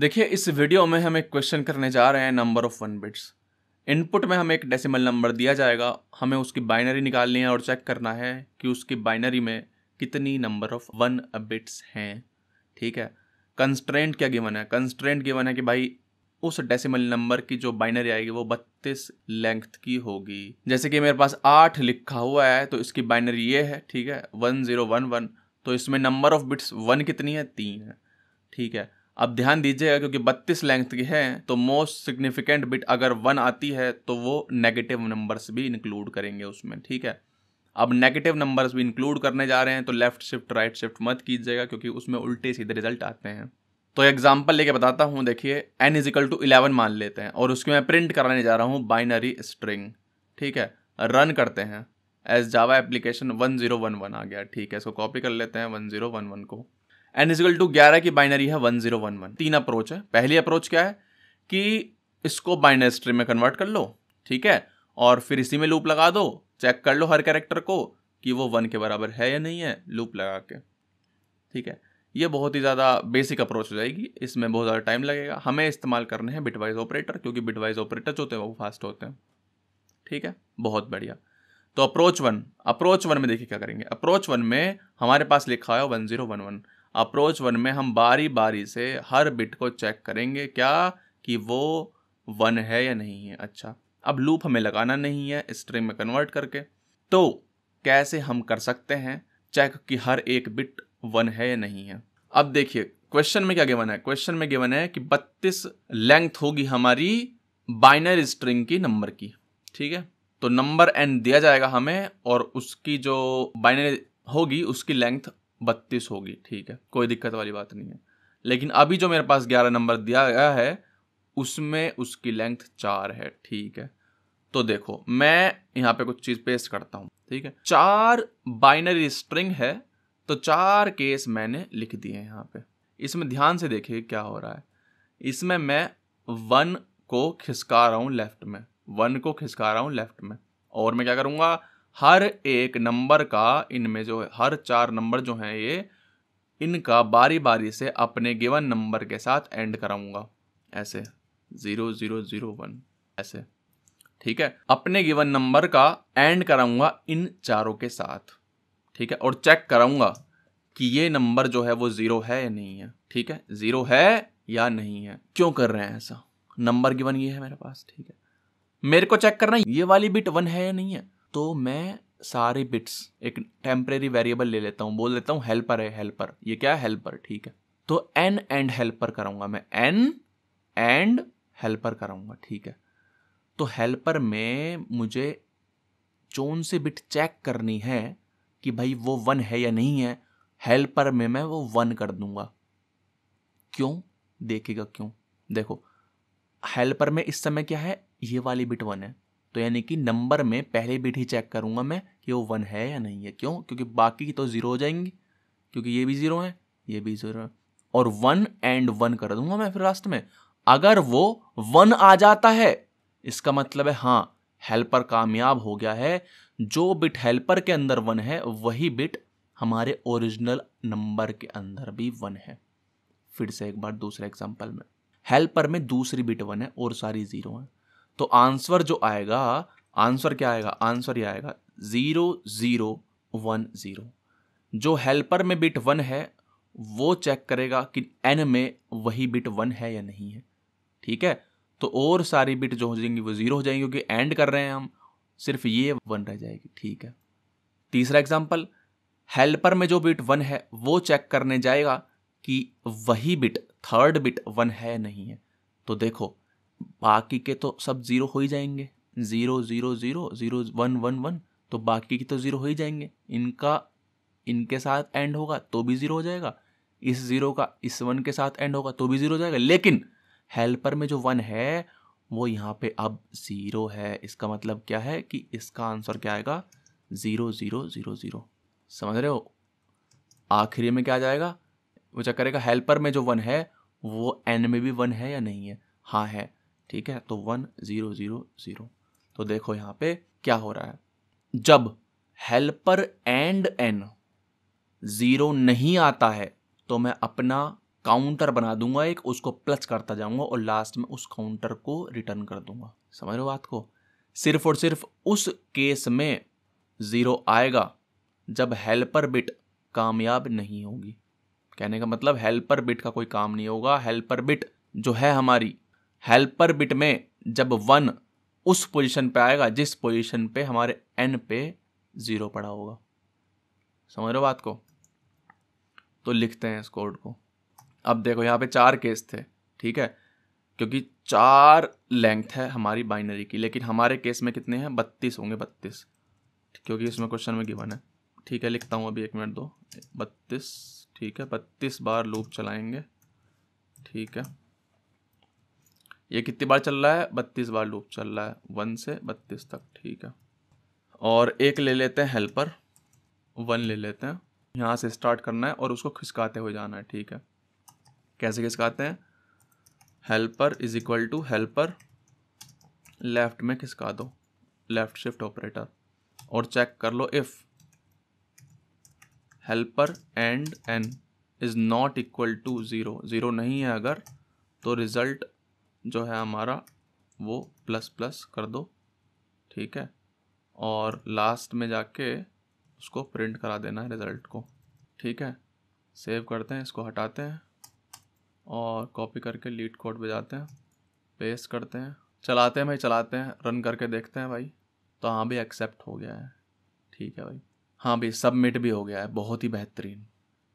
देखिए इस वीडियो में हम एक क्वेश्चन करने जा रहे हैं number of one bits input में हमें एक डेसिमल नंबर दिया जाएगा हमें उसकी बाइनरी निकालनी है और चेक करना है कि उसकी बाइनरी में कितनी नंबर ऑफ़ वन बिट्स हैं ठीक है कंस्ट्रेंट क्या गिवन है कंस्ट्रेंट गिवन है कि भाई उस डेसिमल नंबर की जो बाइनरी आएगी वो बत्तीस लेंथ की होगी जैसे कि मेरे पास आठ लिखा हुआ है तो इसकी बाइनरी ये है ठीक है वन ज़ीरो वन वन तो इसमें नंबर ऑफ़ बिट्स वन कितनी है तीन है ठीक है अब ध्यान दीजिएगा क्योंकि 32 लेंथ की है तो मोस्ट सिग्निफिकेंट बिट अगर वन आती है तो वो नेगेटिव नंबर्स भी इंक्लूड करेंगे उसमें ठीक है अब नेगेटिव नंबर्स भी इंक्लूड करने जा रहे हैं तो लेफ्ट शिफ्ट राइट शिफ्ट मत कीजिएगा क्योंकि उसमें उल्टे सीधे रिजल्ट आते हैं तो एग्जाम्पल लेके बताता हूँ देखिए एन इजिकल टू इलेवन मान लेते हैं और उसके मैं प्रिंट कराने जा रहा हूँ बाइनरी स्ट्रिंग ठीक है रन करते हैं as Java application one zero one one आ गया ठीक है इसको कॉपी कर लेते हैं वन जीरो वन वन को एन इजिकल टू ग्यारह की बाइनरी है वन जीरो वन वन तीन अप्रोच है पहली अप्रोच क्या है कि इसको बाइनरी स्ट्रीम में कन्वर्ट कर लो ठीक है और फिर इसी में लूप लगा दो चेक कर लो हर कैरेक्टर को कि वो वन के बराबर है या नहीं है लूप लगा के ठीक है ये बहुत ही ज़्यादा बेसिक अप्रोच हो जाएगी इसमें बहुत ज़्यादा टाइम लगेगा हमें इस्तेमाल करने हैं बिटवाइज ऑपरेटर क्योंकि बिटवाइज ऑपरेटर जो होते हैं वो फास्ट होते हैं ठीक है बहुत बढ़िया तो अप्रोच वन अप्रोच वन में देखिए क्या करेंगे अप्रोच वन में हमारे पास लिखा है one zero one one approach one में हम बारी बारी से हर बिट को चेक करेंगे क्या कि वो वन है या नहीं है अच्छा अब लूप हमें लगाना नहीं है स्ट्रिंग में कन्वर्ट करके तो कैसे हम कर सकते हैं चेक कि हर एक बिट वन है या नहीं है अब देखिए क्वेश्चन में क्या गिवन है क्वेश्चन में गिवन है कि 32 लेंथ होगी हमारी बाइनरी स्ट्रिंग की नंबर की ठीक है तो नंबर एन दिया जाएगा हमें और उसकी जो बाइनरी होगी उसकी लेंथ बत्तीस होगी ठीक है कोई दिक्कत वाली बात नहीं है लेकिन अभी जो मेरे पास ग्यारह नंबर दिया गया है उसमें उसकी लेंथ चार है ठीक है तो देखो मैं यहाँ पे कुछ चीज़ पेस्ट करता हूँ ठीक है चार बाइनरी स्ट्रिंग है तो चार केस मैंने लिख दिए हैं यहाँ पे इसमें ध्यान से देखिए क्या हो रहा है इसमें मैं वन को खिसका रहा हूँ लेफ्ट में वन को खिसका रहा हूँ लेफ्ट में और मैं क्या करूँगा हर एक नंबर का इनमें जो है हर चार नंबर जो हैं ये इनका बारी बारी से अपने गिवन नंबर के साथ एंड कराऊंगा ऐसे ज़ीरो ज़ीरो ज़ीरो वन ऐसे ठीक है अपने गिवन नंबर का एंड कराऊंगा इन चारों के साथ ठीक है और चेक कराऊंगा कि ये नंबर जो है वो ज़ीरो है या नहीं है ठीक है ज़ीरो है या नहीं है क्यों कर रहे हैं ऐसा नंबर गिवन ये है मेरे पास ठीक है मेरे को चेक करना ये वाली बिट वन है या नहीं है तो मैं सारे बिट्स एक टेम्परेरी वेरिएबल ले लेता हूँ बोल देता हूँ हेल्पर है हेल्पर ये क्या है हेल्पर ठीक है तो एन एंड हेल्पर कराऊंगा मैं एन एंड हेल्पर कराऊंगा ठीक है तो हेल्पर में मुझे चौन से बिट चेक करनी है कि भाई वो वन है या नहीं है हेल्पर में मैं वो वन कर दूंगा क्यों देखेगा क्यों देखो हेल्पर में इस समय क्या है ये वाली बिट वन है तो यानी कि नंबर में पहले बिट ही चेक करूँगा मैं कि वो वन है या नहीं है क्यों क्योंकि बाकी की तो ज़ीरो हो जाएंगी क्योंकि ये भी ज़ीरो है ये भी ज़ीरो है और वन एंड वन कर दूंगा मैं फिर लास्ट में अगर वो वन आ जाता है इसका मतलब है हाँ हेल्पर कामयाब हो गया है जो बिट हेल्पर के अंदर वन है वही बिट हमारे ओरिजिनल नंबर के अंदर भी वन है फिर से एक बार दूसरे एग्जाम्पल में हेल्पर में दूसरी बिट वन है और सारी ज़ीरो है तो आंसर जो आएगा आंसर क्या आएगा आंसर ये आएगा ज़ीरो ज़ीरो वन ज़ीरो जो हेल्पर में बिट वन है वो चेक करेगा कि एन में वही बिट वन है या नहीं है ठीक है तो और सारी बिट जो हो जाएंगी वो ज़ीरो हो जाएंगी क्योंकि एंड कर रहे हैं हम सिर्फ ये वन रह जाएगी ठीक है तीसरा एग्जाम्पल हेल्पर में जो बिट वन है वो चेक करने जाएगा कि वही बिट थर्ड बिट वन है नहीं है तो देखो बाकी के तो सब ज़ीरो हो ही जाएंगे zero zero zero zero one one one तो बाकी के तो ज़ीरो हो ही जाएंगे इनका इनके साथ एंड होगा तो भी ज़ीरो हो जाएगा इस ज़ीरो का इस वन के साथ एंड होगा तो भी ज़ीरो हो जाएगा लेकिन हेल्पर में जो वन है वो यहाँ पे अब ज़ीरो है इसका मतलब क्या है कि इसका आंसर क्या आएगा ज़ीरो ज़ीरो ज़ीरो ज़ीरो समझ रहे हो आखिरी में क्या जाएगा वो चेक करेगा हेल्पर में जो वन है वो एन में भी वन है या नहीं है हाँ है ठीक है तो वन ज़ीरो ज़ीरो ज़ीरो तो देखो यहाँ पे क्या हो रहा है जब हेल्पर एंड एन ज़ीरो नहीं आता है तो मैं अपना काउंटर बना दूंगा एक उसको प्लस करता जाऊंगा और लास्ट में उस काउंटर को रिटर्न कर दूंगा समझ रहे हो बात को सिर्फ और सिर्फ उस केस में ज़ीरो आएगा जब हेल्पर बिट कामयाब नहीं होगी कहने का मतलब हेल्पर बिट का कोई काम नहीं होगा हेल्पर बिट जो है हमारी हेल्पर बिट में जब वन उस पोजीशन पे आएगा जिस पोजीशन पे हमारे एन पे ज़ीरो पड़ा होगा समझ रहे हो बात को तो लिखते हैं इस कोड को अब देखो यहाँ पे चार केस थे ठीक है क्योंकि चार लेंथ है हमारी बाइनरी की लेकिन हमारे केस में कितने हैं बत्तीस होंगे बत्तीस क्योंकि इसमें क्वेश्चन में गिवन है ठीक है लिखता हूँ अभी एक मिनट दो बत्तीस ठीक है बत्तीस बार लूप चलाएंगे ठीक है ये कितनी बार चल रहा है बत्तीस बार लूप चल रहा है वन से बत्तीस तक ठीक है और एक ले लेते हैं हेल्पर वन ले लेते हैं यहाँ से स्टार्ट करना है और उसको खिसकाते हुए जाना है ठीक है कैसे खिसकाते हैं helper is equal to helper left में खिसका दो लेफ़्ट शिफ्ट ऑपरेटर और चेक कर लो if helper and n is not equal to zero zero नहीं है अगर तो रिज़ल्ट जो है हमारा वो प्लस प्लस कर दो ठीक है और लास्ट में जाके उसको प्रिंट करा देना है रिज़ल्ट को ठीक है सेव करते हैं इसको हटाते हैं और कॉपी करके लीड कोड पे जाते हैं पेस्ट करते हैं चलाते हैं भाई चलाते हैं रन करके देखते हैं भाई तो हाँ भी एक्सेप्ट हो गया है ठीक है भाई हाँ भाई सबमिट भी हो गया है बहुत ही बेहतरीन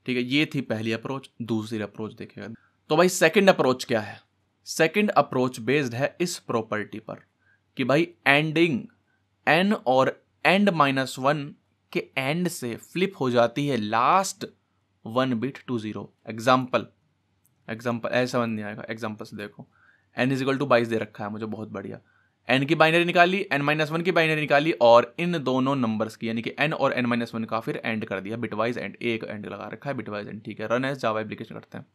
ठीक है ये थी पहली अप्रोच दूसरी अप्रोच देखिएगा तो भाई सेकंड अप्रोच क्या है सेकंड अप्रोच बेस्ड है इस प्रॉपर्टी पर कि भाई एंडिंग एन और एंड माइनस वन के एंड से फ्लिप हो जाती है last one bit to zero example example ऐसा समझ नहीं आएगा एग्जाम्पल से देखो एन इक्वल टू बाईस दे रखा है मुझे बहुत बढ़िया एन की बाइनरी निकाली एन माइनस वन की बाइनरी निकाली और इन दोनों नंबर्स की यानी कि एन और एन माइनस वन का फिर एंड कर दिया बिटवाइज एंड एक एंड लगा रखा है बिटवाइज एंड ठीक है रन एस जावा एप्लीकेशन करते हैं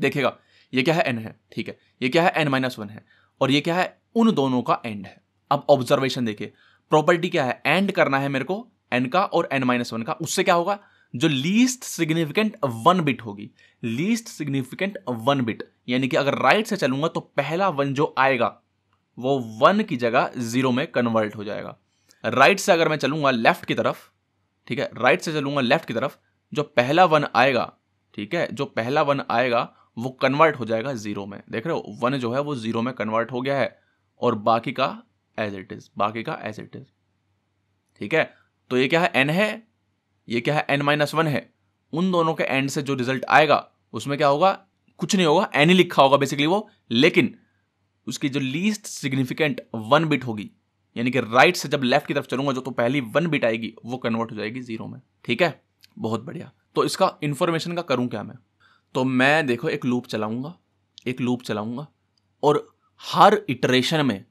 देखिएगा ये क्या है एन है ठीक है ये क्या है एन माइनस वन है और ये क्या है उन दोनों का एंड है अब ऑब्जर्वेशन देखिए प्रॉपर्टी क्या है एंड करना है मेरे को एन का और एन माइनस वन का उससे क्या होगा जो लीस्ट सिग्निफिकेंट वन बिट होगी लीस्ट सिग्निफिकेंट वन बिट यानी कि अगर राइट से चलूंगा तो पहला वन जो आएगा वो वन की जगह जीरो में कन्वर्ट हो जाएगा राइट से अगर मैं चलूंगा लेफ्ट की तरफ ठीक है राइट से चलूंगा लेफ्ट की तरफ जो पहला वन आएगा ठीक है जो पहला वन आएगा वो कन्वर्ट हो जाएगा ज़ीरो में देख रहे हो वन जो है वो ज़ीरो में कन्वर्ट हो गया है और बाकी का एज इट इज़ बाकी का एज इट इज़ ठीक है तो ये क्या है एन है ये क्या है एन माइनस वन है उन दोनों के एंड से जो रिजल्ट आएगा उसमें क्या होगा कुछ नहीं होगा एन ही लिखा होगा बेसिकली वो लेकिन उसकी जो लीस्ट सिग्निफिकेंट वन बिट होगी यानी कि राइट से जब लेफ्ट की तरफ चलूंगा जो तो पहली वन बिट आएगी वो कन्वर्ट हो जाएगी जीरो में ठीक है बहुत बढ़िया तो इसका इंफॉर्मेशन का करूं क्या मैं तो मैं देखो एक लूप चलाऊँगा एक लूप चलाऊंगा और हर इटरेशन में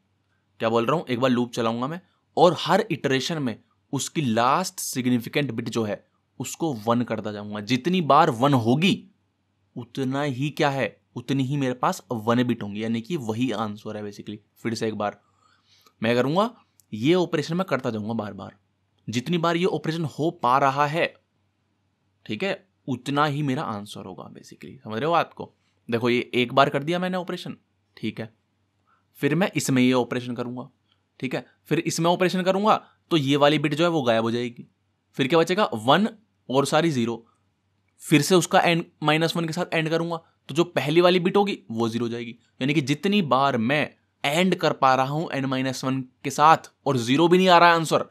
क्या बोल रहा हूँ एक बार लूप चलाऊँगा मैं और हर इटरेशन में उसकी लास्ट सिग्निफिकेंट बिट जो है उसको वन करता जाऊँगा जितनी बार वन होगी उतना ही क्या है उतनी ही मेरे पास वन बिट होंगी यानी कि वही आंसर है बेसिकली फिर से एक बार मैं करूँगा ये ऑपरेशन मैं करता जाऊँगा बार बार जितनी बार ये ऑपरेशन हो पा रहा है ठीक है उतना ही मेरा आंसर होगा बेसिकली समझ रहे हो आपको देखो ये एक बार कर दिया मैंने ऑपरेशन ठीक है फिर मैं इसमें ये ऑपरेशन करूँगा ठीक है फिर इसमें ऑपरेशन करूँगा तो ये वाली बिट जो है वो गायब हो जाएगी फिर क्या बचेगा वन और सारी ज़ीरो फिर से उसका एंड माइनस वन के साथ एंड करूँगा तो जो पहली वाली बिट होगी वो ज़ीरो हो जाएगी यानी कि जितनी बार मैं एंड कर पा रहा हूँ एन माइनस वन के साथ और ज़ीरो भी नहीं आ रहा है आंसर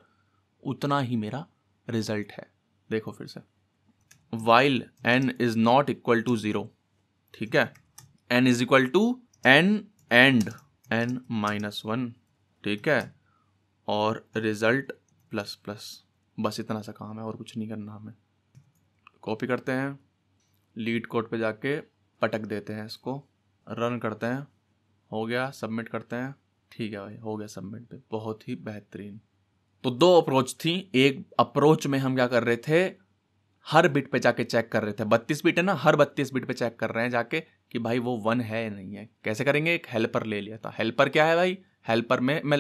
उतना ही मेरा रिजल्ट है देखो फिर से while n is not equal to zero ठीक है n is equal to n and n minus one ठीक है और रिजल्ट प्लस प्लस बस इतना सा काम है और कुछ नहीं करना हमें कॉपी करते हैं लीड कोड पे जाके पटक देते हैं इसको रन करते हैं हो गया सबमिट करते हैं ठीक है भाई हो गया सबमिट पे बहुत ही बेहतरीन तो दो अप्रोच थी एक अप्रोच में हम क्या कर रहे थे हर बिट पे जाके चेक कर रहे थे बत्तीस बिट है ना हर बत्तीस बिट पे चेक कर रहे हैं जाके कि भाई वो वन है या नहीं है कैसे करेंगे एक हेल्पर ले लिया था हेल्पर क्या है भाई हेल्पर में मैं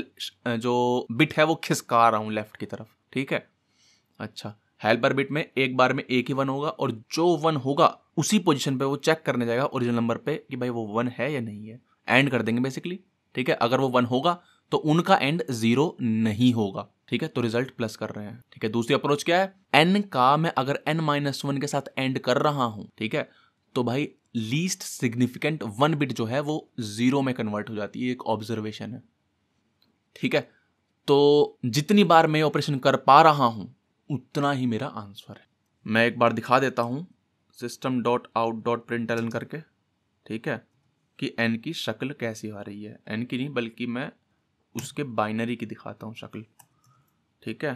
जो बिट है वो खिसका रहा हूँ लेफ्ट की तरफ ठीक है अच्छा हेल्पर बिट में एक बार में एक ही वन होगा और जो वन होगा उसी पोजिशन पे वो चेक करने जाएगा ओरिजिनल नंबर पे कि भाई वो वन है या नहीं है एंड कर देंगे बेसिकली ठीक है अगर वो वन होगा तो उनका एंड ज़ीरो नहीं होगा ठीक है तो रिजल्ट प्लस कर रहे हैं ठीक है दूसरी अप्रोच क्या है एन का मैं अगर एन माइनस वन के साथ एंड कर रहा हूं ठीक है तो भाई लीस्ट सिग्निफिकेंट वन बिट जो है वो जीरो में कन्वर्ट हो जाती है एक ऑब्जर्वेशन है ठीक है तो जितनी बार मैं ऑपरेशन कर पा रहा हूं उतना ही मेरा आंसर है मैं एक बार दिखा देता हूं system dot out dot println करके ठीक है कि एन की शक्ल कैसी आ रही है एन की नहीं बल्कि मैं उसके बाइनरी की दिखाता हूँ शक्ल ठीक है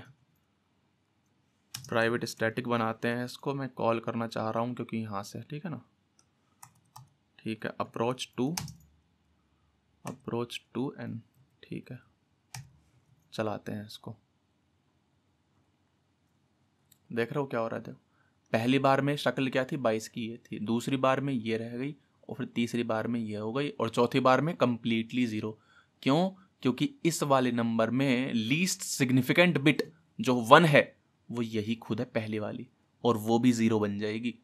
प्राइवेट स्टैटिक बनाते हैं इसको मैं कॉल करना चाह रहा हूँ क्योंकि यहाँ से ठीक है ना ठीक है approach two approach two n ठीक है चलाते हैं इसको देख रहे हो क्या हो रहा है देखो पहली बार में शक्ल क्या थी बाईस की ये थी दूसरी बार में ये रह गई और फिर तीसरी बार में ये हो गई और चौथी बार में कम्प्लीटली ज़ीरो क्यों क्योंकि इस वाले नंबर में लीस्ट सिग्निफिकेंट बिट जो वन है वो यही खुद है पहली वाली और वो भी ज़ीरो बन जाएगी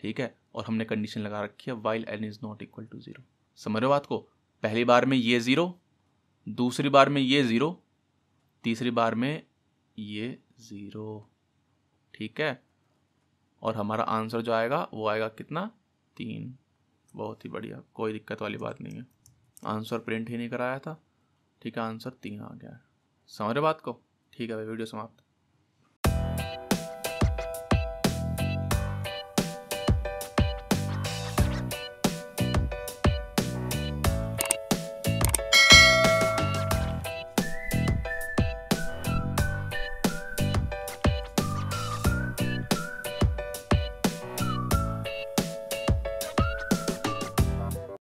ठीक है और हमने कंडीशन लगा रखी है while n is not equal to zero समझ रहे हो बात को पहली बार में ये ज़ीरो दूसरी बार में ये ज़ीरो तीसरी बार में ये ज़ीरो ठीक है और हमारा आंसर जो आएगा वो आएगा कितना तीन बहुत ही बढ़िया कोई दिक्कत वाली बात नहीं है आंसर प्रिंट ही नहीं कराया था ठीक है आंसर तीन आ गया समझ रहे बात को ठीक है भाई वीडियो समाप्त